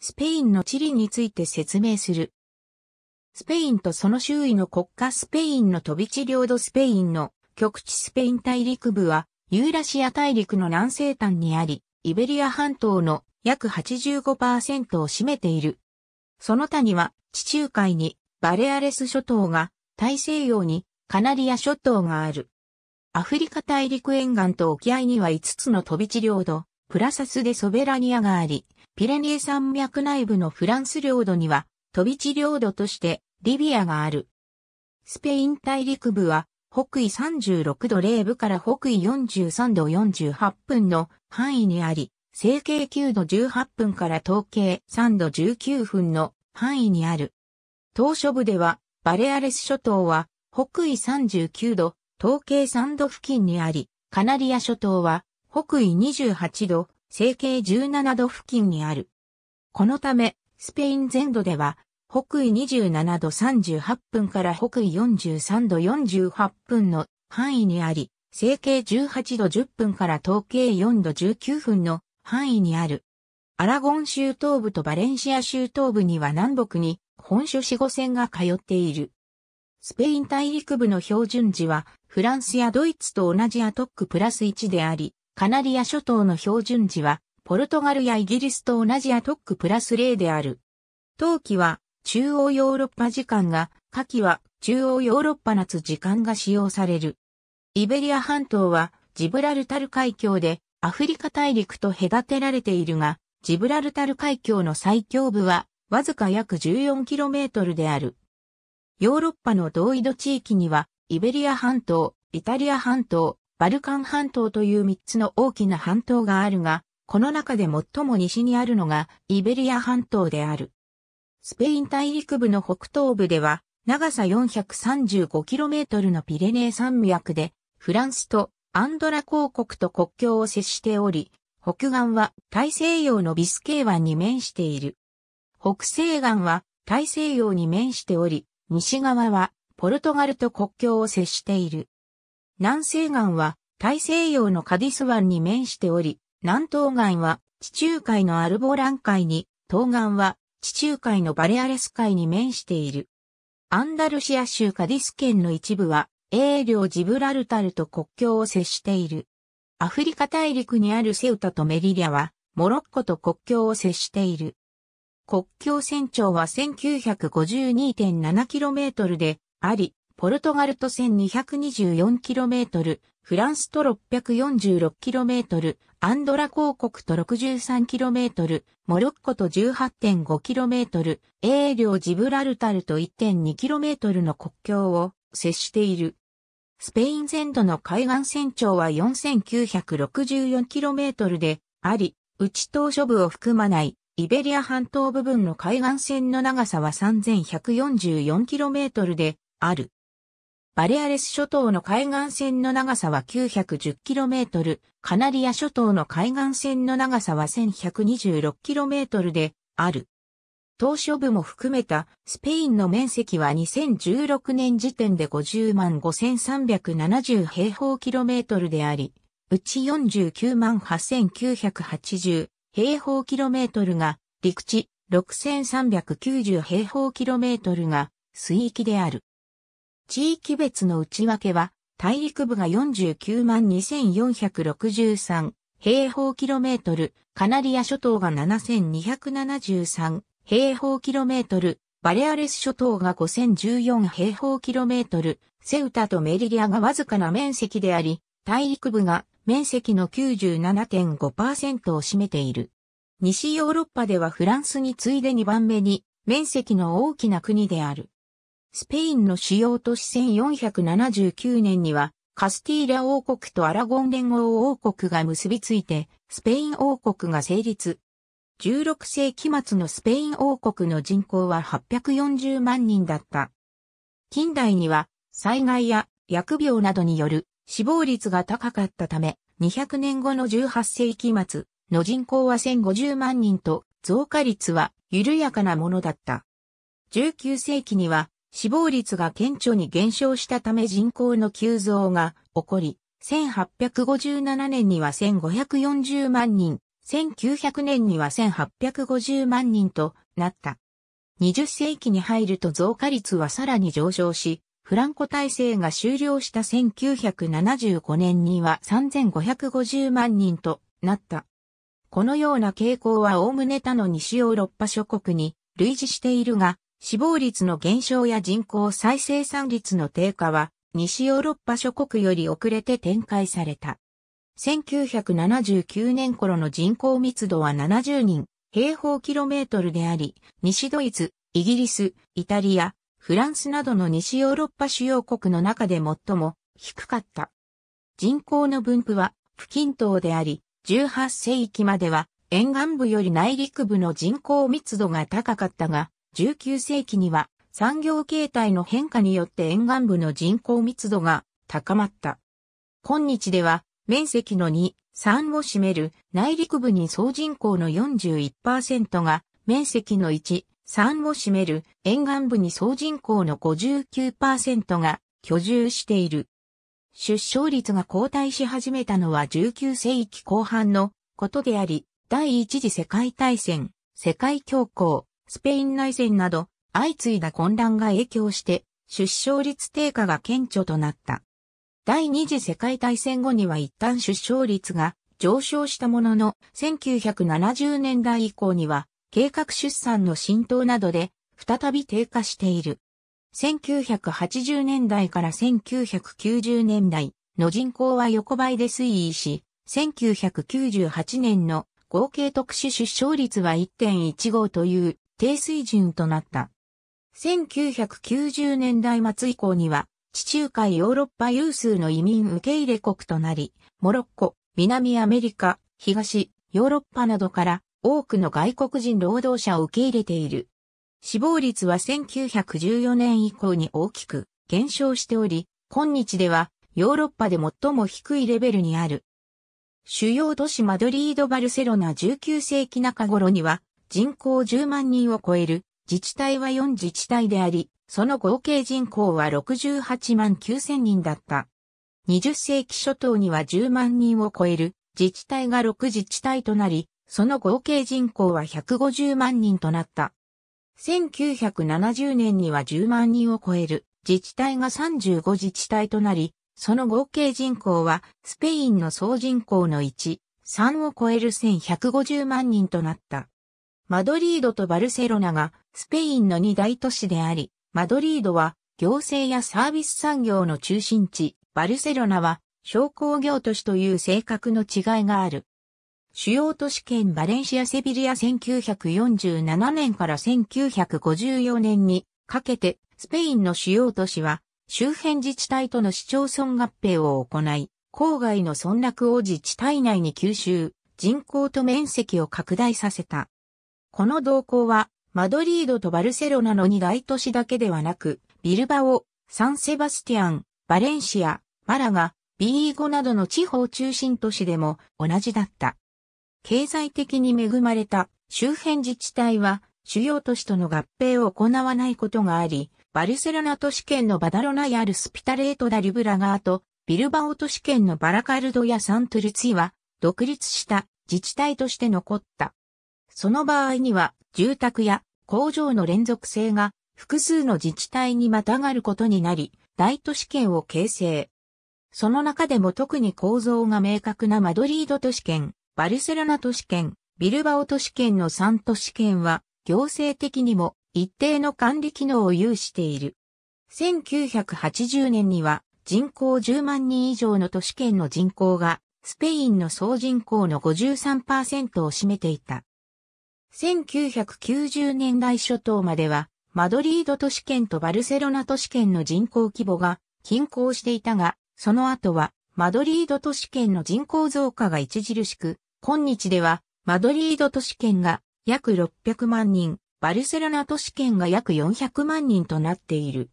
スペインの地理について説明する。スペインとその周囲の国家スペインの飛び地領土スペインの極地スペイン大陸部はユーラシア大陸の南西端にあり、イベリア半島の約85%を占めている。その他には地中海にバレアレス諸島が、大西洋にカナリア諸島がある。アフリカ大陸沿岸と沖合には5つの飛び地領土、プラサスでソベラニアがあり、ピレネー山脈内部のフランス領土には、飛び地領土としてリビアがある。スペイン大陸部は、北緯36度0部から北緯43度48分の範囲にあり、成形9度18分から統計3度19分の範囲にある。島初部では、バレアレス諸島は、北緯39度、統計3度付近にあり、カナリア諸島は、北緯28度、成形17度付近にある。このため、スペイン全土では、北緯27度38分から北緯43度48分の範囲にあり、成形18度10分から統計4度19分の範囲にある。アラゴン州東部とバレンシア州東部には南北に本州四五線が通っている。スペイン大陸部の標準時は、フランスやドイツと同じアトックプラス1であり、カナリア諸島の標準時は、ポルトガルやイギリスと同じアトックプラス0である。冬季は中央ヨーロッパ時間が、夏季は中央ヨーロッパ夏時間が使用される。イベリア半島はジブラルタル海峡でアフリカ大陸と隔てられているが、ジブラルタル海峡の最強部はわずか約 14km である。ヨーロッパの同緯度地域には、イベリア半島、イタリア半島、バルカン半島という3つの大きな半島があるが、この中で最も西にあるのがイベリア半島である。スペイン大陸部の北東部では、長さ 435km のピレネー山脈で、フランスとアンドラ公国と国境を接しており、北岸は大西洋のビスケー湾に面している。北西岸は大西洋に面しており、西側はポルトガルと国境を接している。南西岸は大西洋のカディス湾に面しており、南東岸は地中海のアルボラン海に、東岸は地中海のバレアレス海に面している。アンダルシア州カディス県の一部は、英領ジブラルタルと国境を接している。アフリカ大陸にあるセウタとメリリアは、モロッコと国境を接している。国境線長は 1952.7km であり、ポルトガルと 1224km、フランスと 646km、アンドラ広告と 63km、モロッコと 18.5km、英領ジブラルタルと 1.2km の国境を接している。スペイン全土の海岸線長は 4964km であり、内島諸部を含まないイベリア半島部分の海岸線の長さは 3144km である。バレアレス諸島の海岸線の長さは 910km、カナリア諸島の海岸線の長さは 1126km である。島し部も含めたスペインの面積は2016年時点で50万5370平方キロメートルであり、うち49万8980平方キロメートルが陸地、6390平方キロメートルが水域である。地域別の内訳は、大陸部が49万2463平方キロメートル、カナリア諸島が7273平方キロメートル、バレアレス諸島が5014平方キロメートル、セウタとメリリアがわずかな面積であり、大陸部が面積の97.5%を占めている。西ヨーロッパではフランスに次いで2番目に面積の大きな国である。スペインの主要都市1479年には、カスティーリャ王国とアラゴン連合王国が結びついて、スペイン王国が成立。16世紀末のスペイン王国の人口は840万人だった。近代には災害や薬病などによる死亡率が高かったため、200年後の18世紀末の人口は1050万人と増加率は緩やかなものだった。19世紀には死亡率が顕著に減少したため人口の急増が起こり、1857年には1540万人、1900年には1850万人となった。20世紀に入ると増加率はさらに上昇し、フランコ体制が終了した1975年には3550万人となった。このような傾向は概ね他の西ヨーロッパ諸国に類似しているが、死亡率の減少や人口再生産率の低下は、西ヨーロッパ諸国より遅れて展開された。1979年頃の人口密度は70人平方キロメートルであり、西ドイツ、イギリス、イタリア、フランスなどの西ヨーロッパ主要国の中で最も低かった。人口の分布は不均等であり、18世紀までは沿岸部より内陸部の人口密度が高かったが、19世紀には産業形態の変化によって沿岸部の人口密度が高まった。今日では面積の2、3を占める内陸部に総人口の41%が面積の1、3を占める沿岸部に総人口の59%が居住している。出生率が後退し始めたのは19世紀後半のことであり、第一次世界大戦、世界恐慌、スペイン内戦など、相次いだ混乱が影響して、出生率低下が顕著となった。第二次世界大戦後には一旦出生率が上昇したものの、1970年代以降には、計画出産の浸透などで、再び低下している。1980年代から1990年代の人口は横ばいで推移し、1998年の合計特殊出生率は1.15という低水準となった。1990年代末以降には、地中海ヨーロッパ有数の移民受け入れ国となり、モロッコ、南アメリカ、東、ヨーロッパなどから多くの外国人労働者を受け入れている。死亡率は1914年以降に大きく減少しており、今日ではヨーロッパで最も低いレベルにある。主要都市マドリード・バルセロナ19世紀中頃には人口10万人を超える自治体は4自治体であり、その合計人口は68万9000人だった。20世紀初頭には10万人を超える自治体が6自治体となり、その合計人口は150万人となった。1970年には10万人を超える自治体が35自治体となり、その合計人口はスペインの総人口の1、3を超える1150万人となった。マドリードとバルセロナがスペインの二大都市であり、マドリードは行政やサービス産業の中心地、バルセロナは商工業都市という性格の違いがある。主要都市圏バレンシア・セビリア1947年から1954年にかけてスペインの主要都市は周辺自治体との市町村合併を行い、郊外の村落を自治体内に吸収、人口と面積を拡大させた。この動向は、マドリードとバルセロナの2大都市だけではなく、ビルバオ、サンセバスティアン、バレンシア、マラガ、ビーゴなどの地方中心都市でも同じだった。経済的に恵まれた周辺自治体は主要都市との合併を行わないことがあり、バルセロナ都市圏のバダロナやルスピタレートダリブラガーと、ビルバオ都市圏のバラカルドやサントルツィは、独立した自治体として残った。その場合には、住宅や工場の連続性が複数の自治体にまたがることになり、大都市圏を形成。その中でも特に構造が明確なマドリード都市圏、バルセロナ都市圏、ビルバオ都市圏の3都市圏は、行政的にも一定の管理機能を有している。1980年には人口10万人以上の都市圏の人口がスペインの総人口の53%を占めていた。1990年代初頭までは、マドリード都市圏とバルセロナ都市圏の人口規模が均衡していたが、その後は、マドリード都市圏の人口増加が著しく、今日では、マドリード都市圏が約600万人、バルセロナ都市圏が約400万人となっている。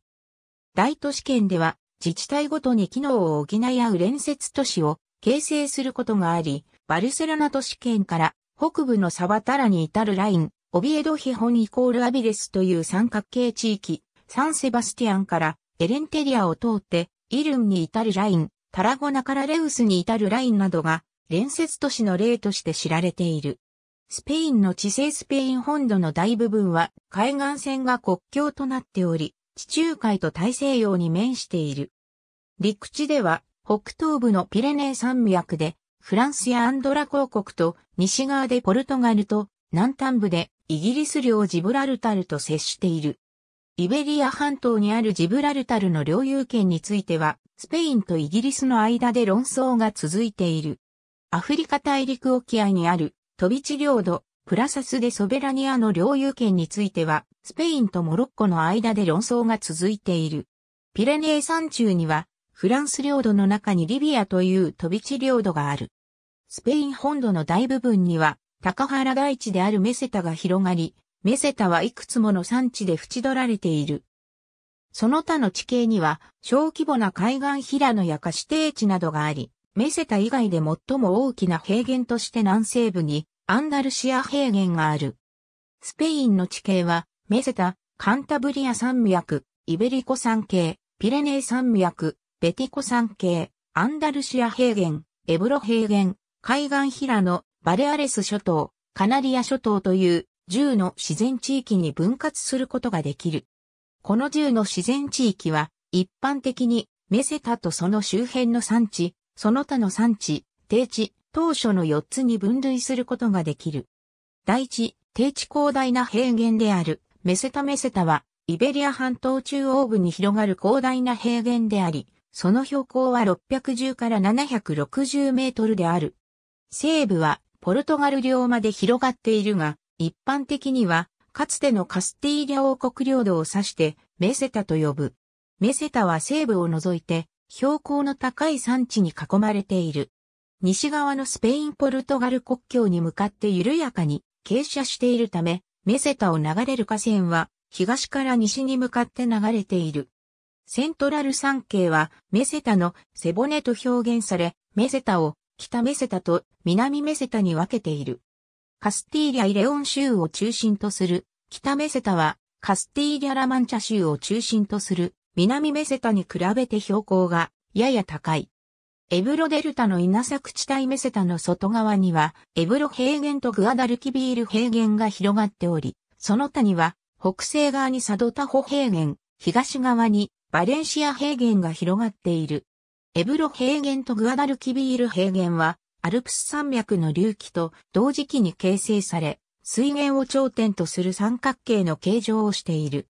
大都市圏では、自治体ごとに機能を補い合う連接都市を形成することがあり、バルセロナ都市圏から北部のサバタラに至るライン、オビエドヒホンイコールアビレスという三角形地域、サンセバスティアンからエレンテリアを通ってイルンに至るライン、タラゴナからレウスに至るラインなどが連接都市の例として知られている。スペインの地勢スペイン本土の大部分は海岸線が国境となっており、地中海と大西洋に面している。陸地では北東部のピレネー山脈でフランスやアンドラ公国と西側でポルトガルと南端部でイギリス領ジブラルタルと接している。イベリア半島にあるジブラルタルの領有権については、スペインとイギリスの間で論争が続いている。アフリカ大陸沖合にある飛び地領土、プラサスでソベラニアの領有権については、スペインとモロッコの間で論争が続いている。ピレネー山中には、フランス領土の中にリビアという飛び地領土がある。スペイン本土の大部分には、高原大地であるメセタが広がり、メセタはいくつもの産地で縁取られている。その他の地形には、小規模な海岸平野や貸し定地などがあり、メセタ以外で最も大きな平原として南西部に、アンダルシア平原がある。スペインの地形は、メセタ、カンタブリア山脈、イベリコ山系、ピレネー山脈、ベティコ山系、アンダルシア平原、エブロ平原、海岸平野、バレアレス諸島、カナリア諸島という10の自然地域に分割することができる。この10の自然地域は一般的にメセタとその周辺の産地、その他の産地、低地、当初の4つに分類することができる。大地、低地広大な平原であるメセタメセタはイベリア半島中央部に広がる広大な平原であり、その標高は610から760メートルである。西部はポルトガル領まで広がっているが、一般的には、かつてのカスティーリャ王国領土を指して、メセタと呼ぶ。メセタは西部を除いて、標高の高い山地に囲まれている。西側のスペイン・ポルトガル国境に向かって緩やかに傾斜しているため、メセタを流れる河川は東から西に向かって流れている。セントラル三景はメセタの背骨と表現され、メセタを北メセタと南メセタに分けている。カスティーリャ・イレオン州を中心とする北メセタはカスティーリャ・ラマンチャ州を中心とする南メセタに比べて標高がやや高い。エブロデルタの稲作地帯メセタの外側にはエブロ平原とグアダルキビール平原が広がっており、その他には北西側にサドタホ平原、東側にバレンシア平原が広がっている。エブロ平原とグアダルキビール平原は、アルプス山脈の隆起と同時期に形成され、水源を頂点とする三角形の形状をしている。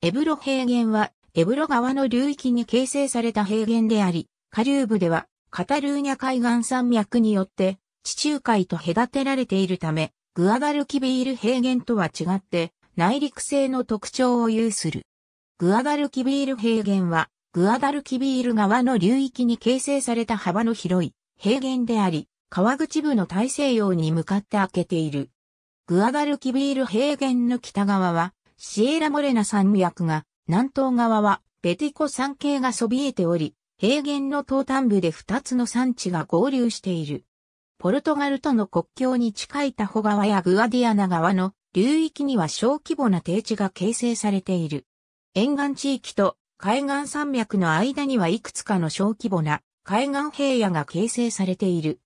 エブロ平原は、エブロ川の流域に形成された平原であり、下流部では、カタルーニャ海岸山脈によって、地中海と隔てられているため、グアダルキビール平原とは違って、内陸性の特徴を有する。グアダルキビール平原は、グアダルキビール川の流域に形成された幅の広い平原であり、川口部の大西洋に向かって開けている。グアダルキビール平原の北側は、シエラモレナ山脈が、南東側はベティコ山系がそびえており、平原の東端部で2つの山地が合流している。ポルトガルとの国境に近いタホ川やグアディアナ川の流域には小規模な低地が形成されている。沿岸地域と海岸山脈の間にはいくつかの小規模な海岸平野が形成されている。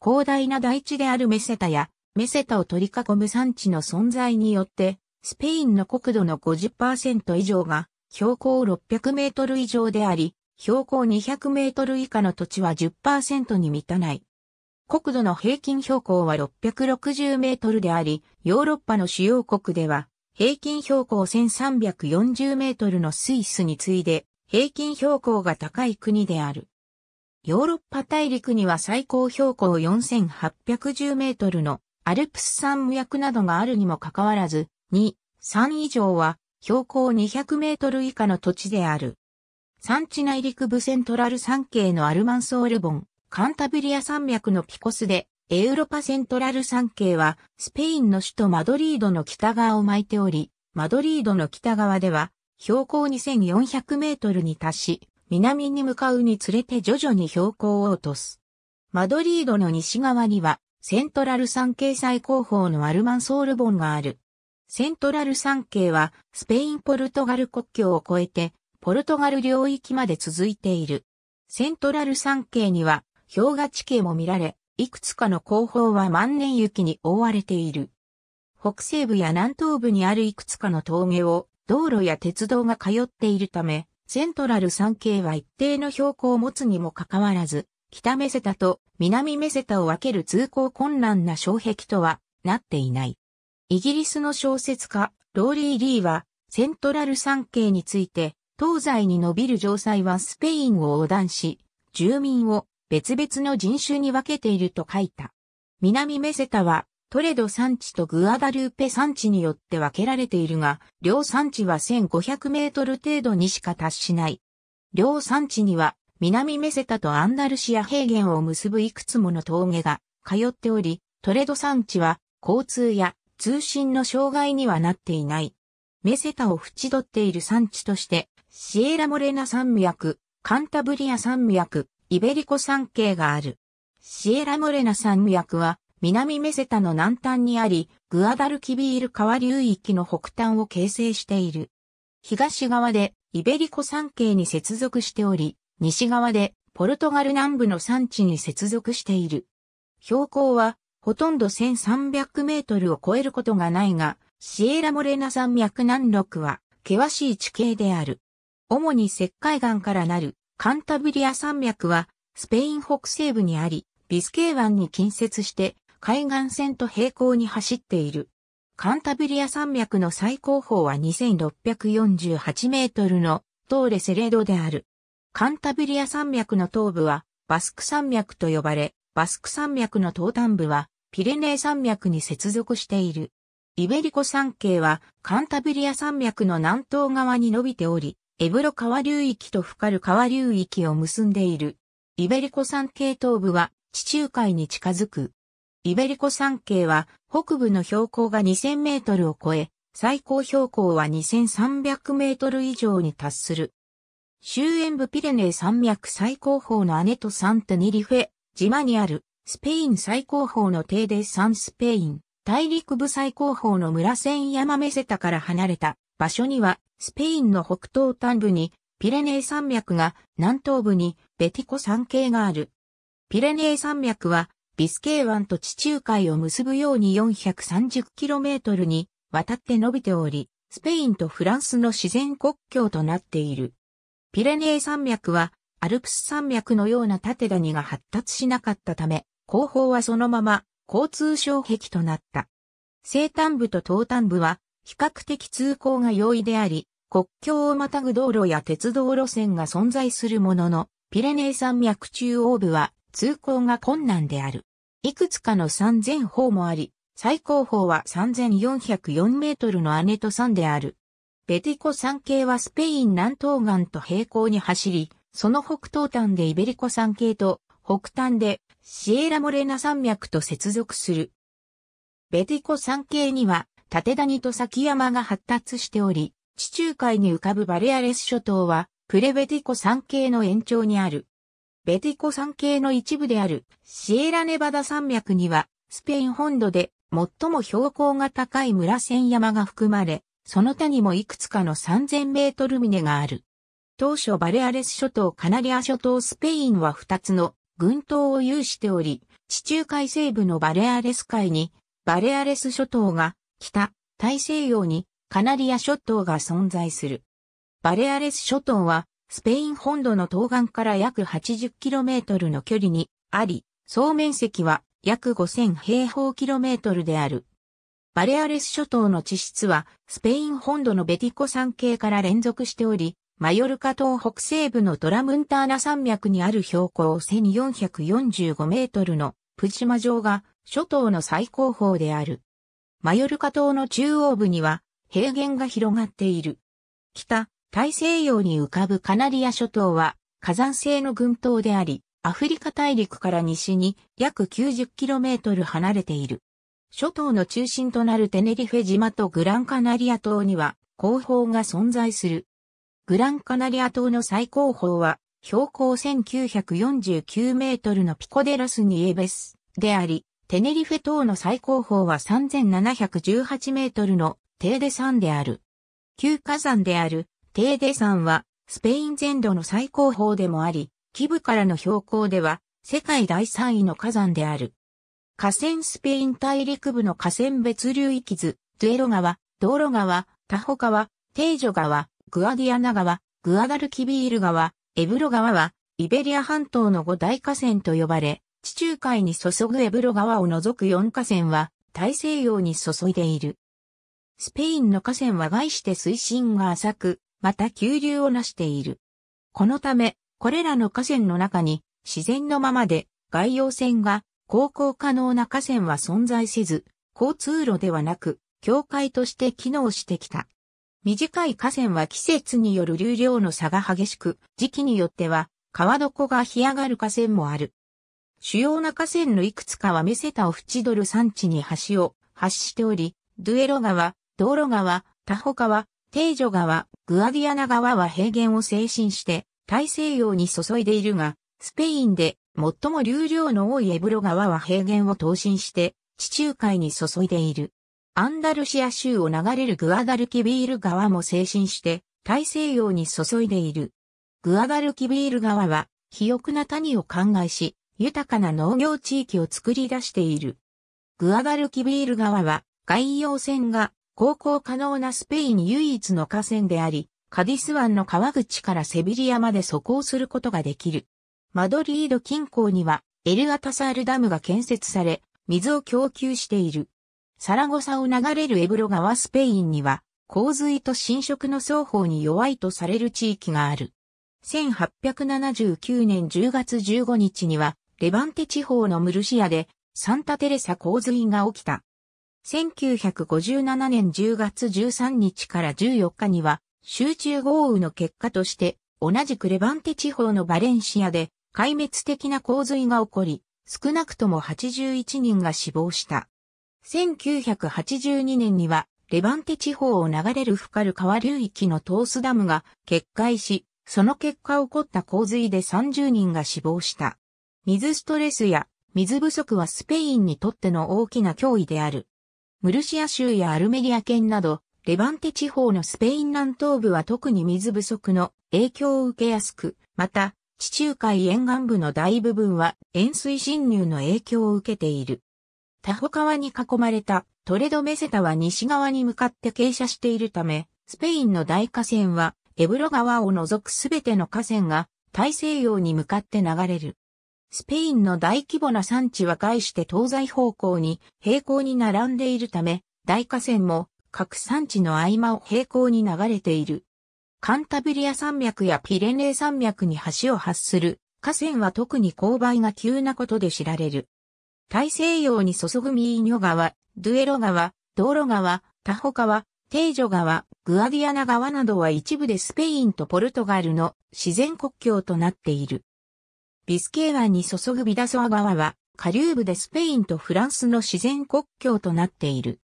広大な大地であるメセタやメセタを取り囲む山地の存在によって、スペインの国土の50%以上が標高600メートル以上であり、標高200メートル以下の土地は10%に満たない。国土の平均標高は660メートルであり、ヨーロッパの主要国では平均標高1340メートルのスイスに次いで、平均標高が高い国である。ヨーロッパ大陸には最高標高4810メートルのアルプス山脈などがあるにもかかわらず、2、3以上は標高200メートル以下の土地である。山地内陸部セントラル山系のアルマンソールボン、カンタビリア山脈のピコスで、エウロパセントラル山系は、スペインの首都マドリードの北側を巻いており、マドリードの北側では、標高2400メートルに達し、南に向かうにつれて徐々に標高を落とす。マドリードの西側には、セントラル山系最高峰のアルマンソールボンがある。セントラル山系は、スペイン・ポルトガル国境を越えて、ポルトガル領域まで続いている。セントラル山系には、氷河地形も見られ、いくつかの後方は万年雪に覆われている。北西部や南東部にあるいくつかの峠を道路や鉄道が通っているため、セントラル山系は一定の標高を持つにもかかわらず、北メセタと南メセタを分ける通行困難な障壁とはなっていない。イギリスの小説家、ローリー・リーは、セントラル山系について、東西に伸びる城塞はスペインを横断し、住民を別々の人種に分けていると書いた。南メセタはトレド山地とグアダルーペ山地によって分けられているが、両山地は1500メートル程度にしか達しない。両山地には南メセタとアンダルシア平原を結ぶいくつもの峠が通っており、トレド山地は交通や通信の障害にはなっていない。メセタを縁取っている産地として、シエラモレナ山脈、カンタブリア山脈、イベリコ山系がある。シエラモレナ山脈は南メセタの南端にあり、グアダルキビール川流域の北端を形成している。東側でイベリコ山系に接続しており、西側でポルトガル南部の山地に接続している。標高はほとんど1300メートルを超えることがないが、シエラモレナ山脈南麓は険しい地形である。主に石灰岩からなるカンタブリア山脈は、スペイン北西部にあり、ビスケー湾に近接して、海岸線と平行に走っている。カンタブリア山脈の最高峰は2648メートルのトーレセレドである。カンタブリア山脈の東部はバスク山脈と呼ばれ、バスク山脈の東端部はピレネー山脈に接続している。イベリコ山系はカンタブリア山脈の南東側に伸びており、エブロ川流域とフカル川流域を結んでいる。イベリコ山系東部は地中海に近づく。イベリコ山系は北部の標高が2000メートルを超え、最高標高は2300メートル以上に達する。終焉部ピレネー山脈最高峰のアネトサンテニリフェ、島にあるスペイン最高峰のテーデサンスペイン、大陸部最高峰の村千山メセタから離れた場所にはスペインの北東端部にピレネー山脈が南東部にベティコ山系がある。ピレネー山脈はビスケー湾と地中海を結ぶように 430km にわたって伸びており、スペインとフランスの自然国境となっている。ピレネー山脈はアルプス山脈のような縦谷が発達しなかったため、後方はそのまま交通障壁となった。西端部と東端部は比較的通行が容易であり、国境をまたぐ道路や鉄道路線が存在するものの、ピレネー山脈中央部は通行が困難である。いくつかの3000もあり、最高峰は3404メートルのアネト山である。ベティコ山系はスペイン南東岸と平行に走り、その北東端でイベリコ山系と北端でシエラモレナ山脈と接続する。ベティコ山系には縦谷と崎山が発達しており、地中海に浮かぶバレアレス諸島は、プレベティコ山系の延長にある。ベティコ山系の一部であるシエラネバダ山脈には、スペイン本土で最も標高が高い村千山が含まれ、その他にもいくつかの3000メートル峰がある。当初バレアレス諸島カナリア諸島スペインは2つの群島を有しており、地中海西部のバレアレス海に、バレアレス諸島が北、大西洋にカナリア諸島が存在する。バレアレス諸島は、スペイン本土の東岸から約 80km の距離にあり、総面積は約5000平方キロメートルである。バレアレス諸島の地質は、スペイン本土のベティコ山系から連続しており、マヨルカ島北西部のトラムンターナ山脈にある標高1445メートルのプジマ城が諸島の最高峰である。マヨルカ島の中央部には平原が広がっている。北、大西洋に浮かぶカナリア諸島は火山性の群島であり、アフリカ大陸から西に約 90km 離れている。諸島の中心となるテネリフェ島とグランカナリア島には高峰が存在する。グランカナリア島の最高峰は標高1949メートルのピコデラスニエベスであり、テネリフェ島の最高峰は3718メートルのテーデ山である。旧火山であるテーデ山はスペイン全土の最高峰でもあり、基部からの標高では世界第3位の火山である。河川スペイン大陸部の河川別流域図、ドゥエロ川、道路川、タホ川、テージョ川、グアディアナ川、グアダルキビール川、エブロ川は、イベリア半島の五大河川と呼ばれ、地中海に注ぐエブロ川を除く4河川は大西洋に注いでいる。スペインの河川は外して水深が浅く、また急流をなしている。このため、これらの河川の中に自然のままで外洋船が航行可能な河川は存在せず、交通路ではなく、境界として機能してきた。短い河川は季節による流量の差が激しく、時期によっては川床が干上がる河川もある。主要な河川のいくつかはメセタオフチドル山地に橋を発しており、ドゥエロ川、道路川、タホ川、テイジョ川、グアディアナ川は平原を精神して大西洋に注いでいるが、スペインで最も流量の多いエブロ川は平原を投進して地中海に注いでいる。アンダルシア州を流れるグアダルキビール川も精神して大西洋に注いでいる。グアダルキビール川は肥沃な谷を灌漑し、豊かな農業地域を作り出している。グアガルキビール川は外洋船が航行可能なスペイン唯一の河川であり、カディス湾の川口からセビリアまで渡行することができる。マドリード近郊にはエルアタサールダムが建設され、水を供給している。サラゴサを流れるエブロ川スペインには、洪水と侵食の双方に弱いとされる地域がある。1879年10月15日には、レバンテ地方のムルシアでサンタテレサ洪水が起きた。1957年10月13日から14日には集中豪雨の結果として同じくレバンテ地方のバレンシアで壊滅的な洪水が起こり少なくとも81人が死亡した。1982年にはレバンテ地方を流れるフカル川流域のトースダムが決壊し、その結果起こった洪水で30人が死亡した。水ストレスや水不足はスペインにとっての大きな脅威である。ムルシア州やアルメリア県など、レバンテ地方のスペイン南東部は特に水不足の影響を受けやすく、また、地中海沿岸部の大部分は塩水侵入の影響を受けている。タホ川に囲まれたトレドメセタは西側に向かって傾斜しているため、スペインの大河川はエブロ川を除くすべての河川が大西洋に向かって流れる。スペインの大規模な産地は概して東西方向に平行に並んでいるため、大河川も各産地の合間を平行に流れている。カンタブリア山脈やピレネー山脈に橋を発する河川は特に勾配が急なことで知られる。大西洋に注ぐミーニョ川、ドゥエロ川、道路川、タホ川、テージョ川、グアディアナ川などは一部でスペインとポルトガルの自然国境となっている。ビスケー湾に注ぐビダソア川は、下流部でスペインとフランスの自然国境となっている。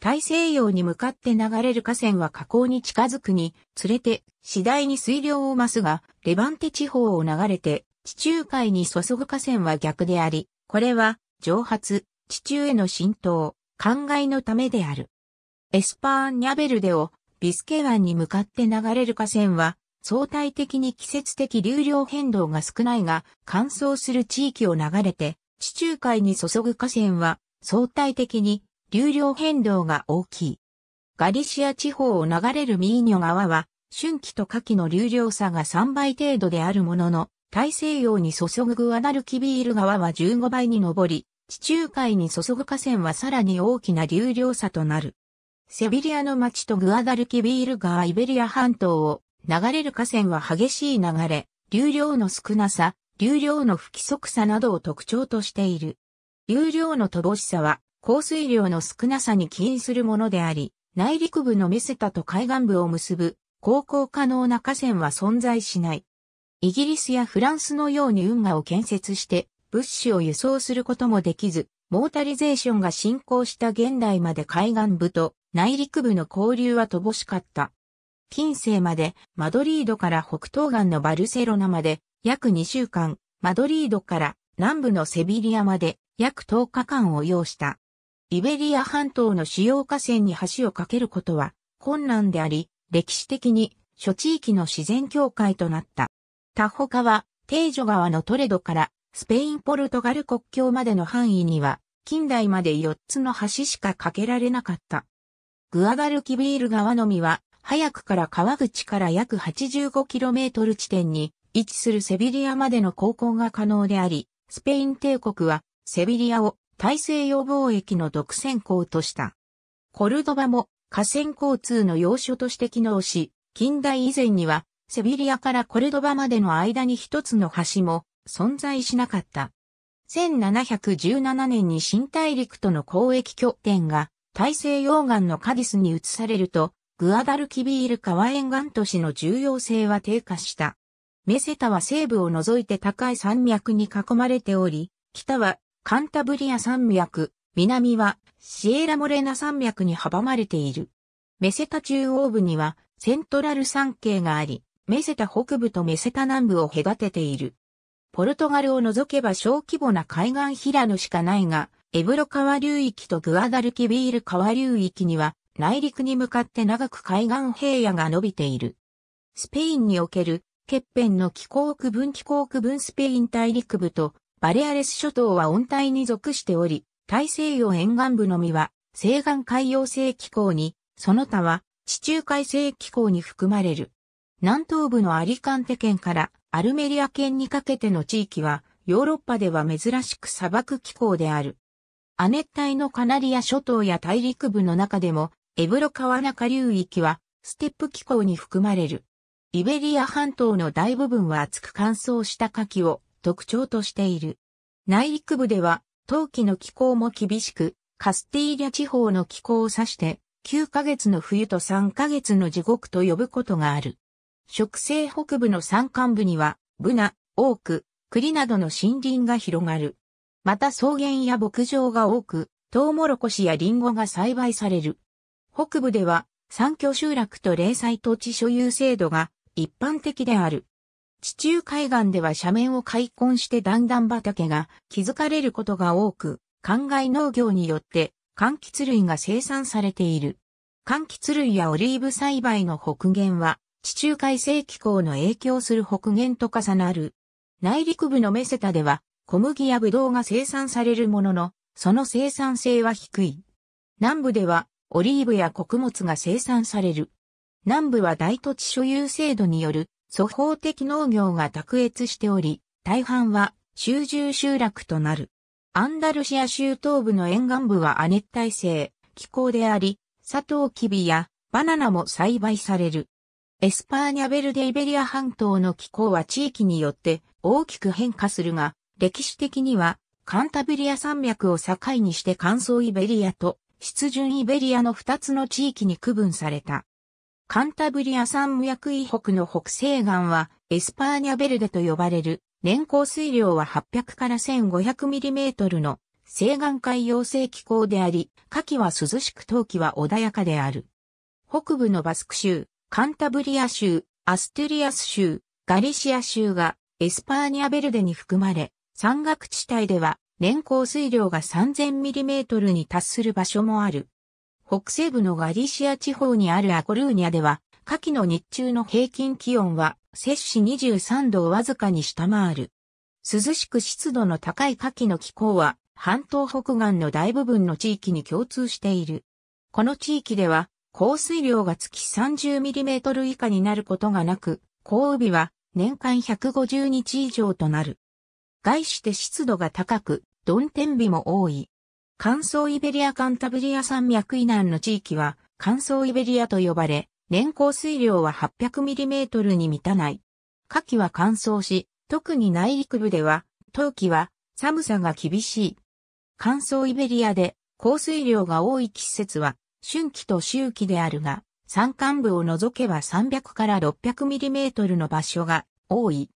大西洋に向かって流れる河川は河口に近づくにつれて次第に水量を増すが、レバンテ地方を流れて地中海に注ぐ河川は逆であり、これは蒸発、地中への浸透、灌漑のためである。エスパーニャベルデをビスケ湾に向かって流れる河川は相対的に季節的流量変動が少ないが、乾燥する地域を流れて、地中海に注ぐ河川は、相対的に流量変動が大きい。ガリシア地方を流れるミーニョ川は、春季と夏季の流量差が3倍程度であるものの、大西洋に注ぐグアダルキビール川は15倍に上り、地中海に注ぐ河川はさらに大きな流量差となる。セビリアの町とグアダルキビール川イベリア半島を流れる河川は激しい流れ、流量の少なさ、流量の不規則さなどを特徴としている。流量の乏しさは、降水量の少なさに起因するものであり、内陸部のメセタと海岸部を結ぶ、航行可能な河川は存在しない。イギリスやフランスのように運河を建設して、物資を輸送することもできず、モータリゼーションが進行した現代まで海岸部と内陸部の交流は乏しかった。近世まで、マドリードから北東岸のバルセロナまで、約2週間、マドリードから南部のセビリアまで、約10日間を要した。イベリア半島の主要河川に橋を架けることは困難であり、歴史的に諸地域の自然境界となった。他方他は、テージョ川のトレドからスペイン・ポルトガル国境までの範囲には、近代まで4つの橋しか架けられなかった。グアダルキビール川のみは、早くから川口から約 85km 地点に位置するセビリアまでの航行が可能であり、スペイン帝国はセビリアを大西洋貿易の独占港とした。コルドバも河川交通の要所として機能し、近代以前にはセビリアからコルドバまでの間に一つの橋も存在しなかった。1717年に新大陸との交易拠点が大西洋岸のカディスに移されると、グアダルキビール川沿岸都市の重要性は低下した。メセタは西部を除いて高い山脈に囲まれており、北はカンタブリア山脈、南はシエラモレナ山脈に阻まれている。メセタ中央部にはセントラル山系があり、メセタ北部とメセタ南部を隔てている。ポルトガルを除けば小規模な海岸平野しかないが、エブロ川流域とグアダルキビール川流域には内陸に向かって長く海岸平野が伸びている。スペインにおける、欠片の気候区分気候区分スペイン大陸部と、バレアレス諸島は温帯に属しており、大西洋沿岸部のみは、西岸海洋性気候に、その他は、地中海性気候に含まれる。南東部のアリカンテ県からアルメリア県にかけての地域は、ヨーロッパでは珍しく砂漠気候である。亜熱帯のカナリア諸島や大陸部の中でもエブロ川中流域は、ステップ気候に含まれる。イベリア半島の大部分は厚く乾燥した牡蠣を特徴としている。内陸部では、冬季の気候も厳しく、カスティーリャ地方の気候を指して、9ヶ月の冬と3ヶ月の地獄と呼ぶことがある。植生北部の山間部には、ブナ、オーク、栗などの森林が広がる。また草原や牧場が多く、トウモロコシやリンゴが栽培される。北部では、三居集落と零細土地所有制度が一般的である。地中海岸では斜面を開墾して段々畑が築かれることが多く、灌漑農業によって柑橘類が生産されている。柑橘類やオリーブ栽培の北限は、地中海性気候の影響する北限と重なる。内陸部のメセタでは、小麦やブドウが生産されるものの、その生産性は低い。南部では、オリーブや穀物が生産される。南部は大土地所有制度による祖法的農業が卓越しており、大半は集中集落となる。アンダルシア州東部の沿岸部は亜熱帯性、気候であり、サトウキビやバナナも栽培される。エスパーニャベルデイベリア半島の気候は地域によって大きく変化するが、歴史的にはカンタブリア山脈を境にして乾燥イベリアと湿潤イベリアの2つの地域に区分された。カンタブリア山脈以北の北西岸はエスパーニャベルデと呼ばれる年降水量は800から 1500mm の西岸海洋性気候であり、夏季は涼しく冬季は穏やかである。北部のバスク州、カンタブリア州、アストゥリアス州、ガリシア州がエスパーニャベルデに含まれ、山岳地帯では年降水量が 3000mm に達する場所もある。北西部のガリシア地方にあるアコルーニャでは、夏季の日中の平均気温は、摂氏23度をわずかに下回る。涼しく湿度の高い夏季の気候は、半島北岸の大部分の地域に共通している。この地域では、降水量が月 30mm 以下になることがなく、降雨日は年間150日以上となる。外して湿度が高く、曇天日も多い。乾燥イベリアカンタブリア山脈以南の地域は乾燥イベリアと呼ばれ、年降水量は 800mm に満たない。夏季は乾燥し、特に内陸部では、冬季は寒さが厳しい。乾燥イベリアで降水量が多い季節は春季と秋季であるが、山間部を除けば300から 600mm の場所が多い。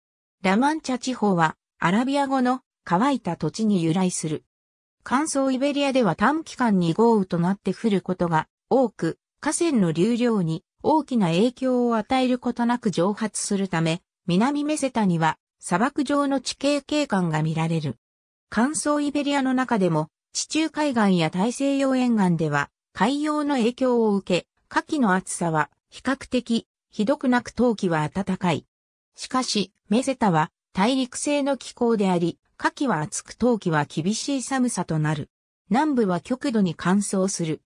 ラマンチャ地方はアラビア語の乾いた土地に由来する。乾燥イベリアでは短期間に豪雨となって降ることが多く、河川の流量に大きな影響を与えることなく蒸発するため、南メセタには砂漠上の地形景観が見られる。乾燥イベリアの中でも、地中海岸や大西洋沿岸では、海洋の影響を受け、夏季の暑さは比較的ひどくなく冬季は暖かい。しかし、メセタは大陸性の気候であり、夏季は暑く冬季は厳しい寒さとなる。南部は極度に乾燥する。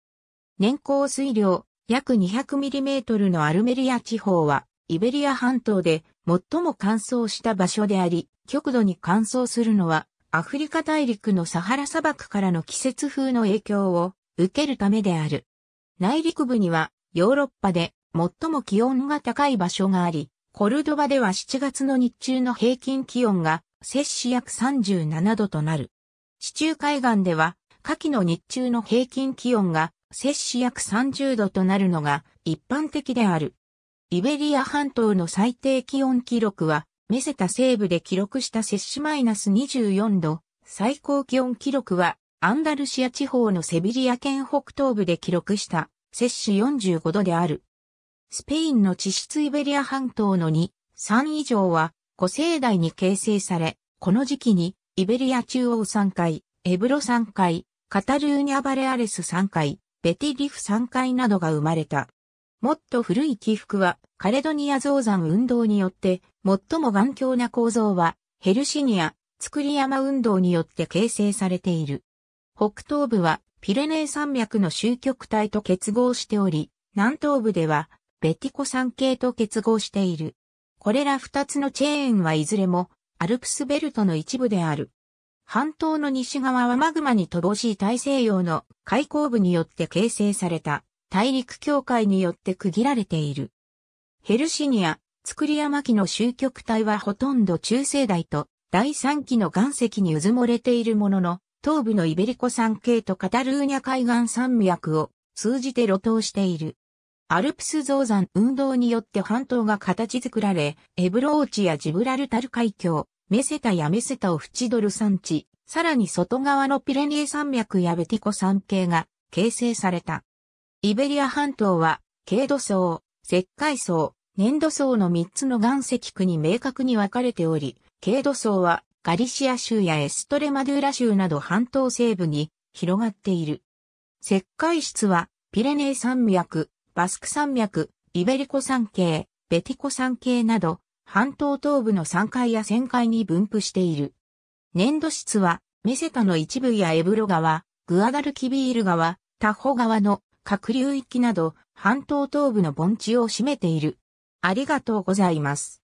年降水量約 200mm のアルメリア地方はイベリア半島で最も乾燥した場所であり、極度に乾燥するのはアフリカ大陸のサハラ砂漠からの季節風の影響を受けるためである。内陸部にはヨーロッパで最も気温が高い場所があり、コルドバでは7月の日中の平均気温が摂氏約37度となる。地中海岸では、夏季の日中の平均気温が摂氏約30度となるのが一般的である。イベリア半島の最低気温記録は、メセタ西部で記録した摂氏マイナス24度、最高気温記録は、アンダルシア地方のセビリア県北東部で記録した摂氏45度である。スペインの地質イベリア半島の2、3以上は古生代に形成され、この時期にイベリア中央3回、エブロ3回、カタルーニャ・バレアレス3回、ベティリフ3回などが生まれた。もっと古い起伏はカレドニア造山運動によって最も頑強な構造はヘルシニア、作り山運動によって形成されている。北東部はピレネー山脈の集極体と結合しており、南東部ではベティコ産系と結合している。これら二つのチェーンはいずれもアルプスベルトの一部である。半島の西側はマグマに乏しい大西洋の海溝部によって形成された大陸境界によって区切られている。ヘルシニア、ツクリアマキの終局体はほとんど中世代と第3期の岩石にうずもれているものの、東部のイベリコ山系とカタルーニャ海岸山脈を通じて路頭している。アルプス増山運動によって半島が形作られ、エブローチやジブラルタル海峡、メセタやメセタを縁取る山地、さらに外側のピレニー山脈やベティコ山系が形成された。イベリア半島は、軽土層、石灰層、粘土層の3つの岩石区に明確に分かれており、軽土層はガリシア州やエストレマドゥーラ州など半島西部に広がっている。石灰質はピレネー山脈、バスク山脈、イベリコ山系、ベティコ山系など、半島東部の山海や旋海に分布している。粘土質は、メセタの一部やエブロ川、グアダルキビール川、タホ川の各流域など、半島東部の盆地を占めている。ありがとうございます。